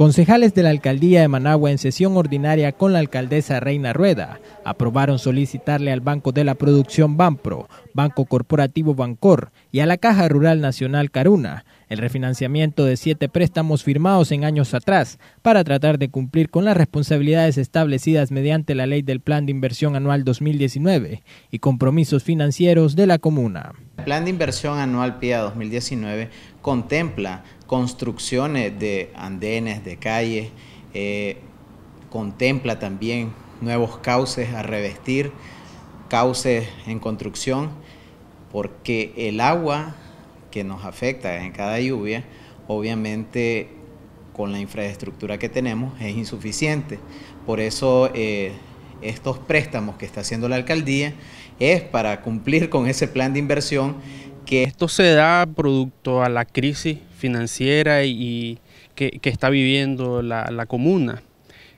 Concejales de la Alcaldía de Managua en sesión ordinaria con la alcaldesa Reina Rueda aprobaron solicitarle al Banco de la Producción Banpro, Banco Corporativo Bancor y a la Caja Rural Nacional Caruna el refinanciamiento de siete préstamos firmados en años atrás para tratar de cumplir con las responsabilidades establecidas mediante la ley del Plan de Inversión Anual 2019 y compromisos financieros de la comuna. El Plan de Inversión Anual PIA 2019 contempla construcciones de andenes, de calles, eh, contempla también nuevos cauces a revestir, cauces en construcción, porque el agua que nos afecta en cada lluvia, obviamente con la infraestructura que tenemos es insuficiente. Por eso eh, estos préstamos que está haciendo la alcaldía es para cumplir con ese plan de inversión que... Esto se da producto a la crisis financiera y que, está viviendo la, comuna.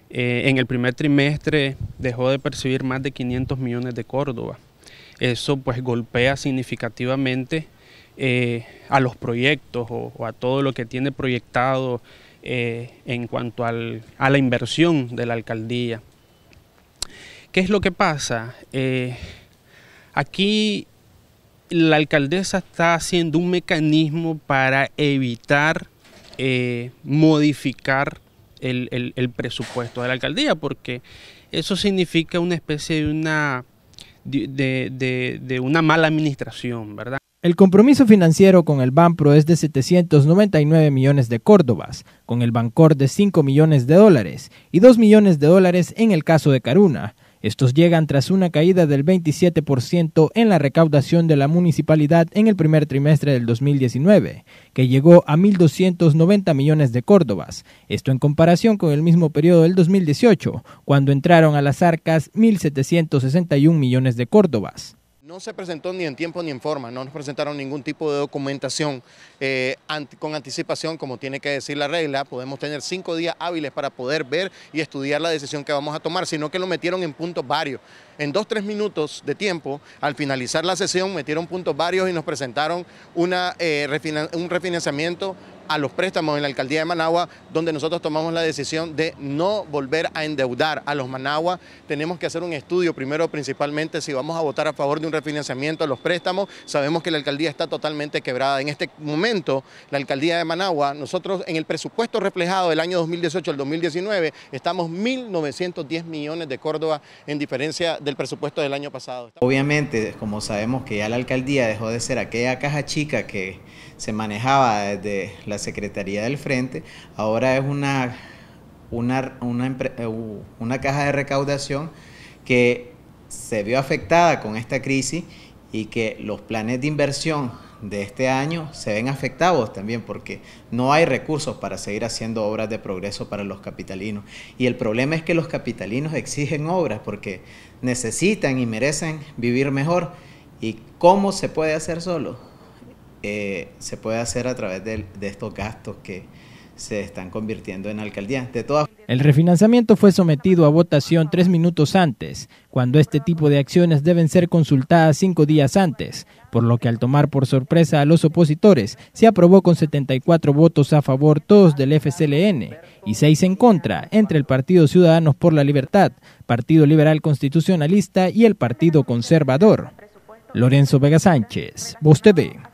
Eh, en el primer trimestre dejó de percibir más de 500 millones de Córdoba. Eso pues golpea significativamente eh, a los proyectos o, a todo lo que tiene proyectado eh, en cuanto al, a la inversión de la alcaldía. ¿Qué es lo que pasa? aquí la alcaldesa está haciendo un mecanismo para evitar eh, modificar el, presupuesto de la alcaldía, porque eso significa una especie de una, de, una mala administración, ¿verdad? El compromiso financiero con el Banpro es de 799 millones de córdobas, con el Bancor de 5 millones de dólares y 2 millones de dólares en el caso de Caruna, estos llegan tras una caída del 27% en la recaudación de la municipalidad en el primer trimestre del 2019, que llegó a 1.290 millones de córdobas. Esto en comparación con el mismo periodo del 2018, cuando entraron a las arcas 1.761 millones de córdobas. No se presentó ni en tiempo ni en forma, no nos presentaron ningún tipo de documentación eh, con anticipación, como tiene que decir la regla. Podemos tener cinco días hábiles para poder ver y estudiar la decisión que vamos a tomar, sino que lo metieron en puntos varios. En dos, tres minutos de tiempo, al finalizar la sesión, metieron puntos varios y nos presentaron eh, un refinanciamiento a los préstamos en la alcaldía de Managua, donde nosotros tomamos la decisión de no volver a endeudar a los Managua. Tenemos que hacer un estudio primero principalmente si vamos a votar a favor de un refinanciamiento a los préstamos. Sabemos que la alcaldía está totalmente quebrada. En este momento, la alcaldía de Managua, nosotros en el presupuesto reflejado del año 2018 al 2019, estamos 1.910 millones de Córdoba en diferencia del presupuesto del año pasado. Obviamente, como sabemos que ya la alcaldía dejó de ser aquella caja chica que se manejaba desde la Secretaría del Frente, ahora es una, eh, una, caja de recaudación que se vio afectada con esta crisis y que los planes de inversión de este año se ven afectados también porque no hay recursos para seguir haciendo obras de progreso para los capitalinos. Y el problema es que los capitalinos exigen obras porque necesitan y merecen vivir mejor. ¿Y cómo se puede hacer solo? eh, se puede hacer a través de, estos gastos que se están convirtiendo en alcaldía. el refinanciamiento fue sometido a votación tres minutos antes, cuando este tipo de acciones deben ser consultadas cinco días antes, por lo que al tomar por sorpresa a los opositores, se aprobó con 74 votos a favor todos del FCLN y seis en contra, entre el Partido Ciudadanos por la Libertad, Partido Liberal Constitucionalista y el Partido Conservador. Lorenzo Vega Sánchez, Voz TV.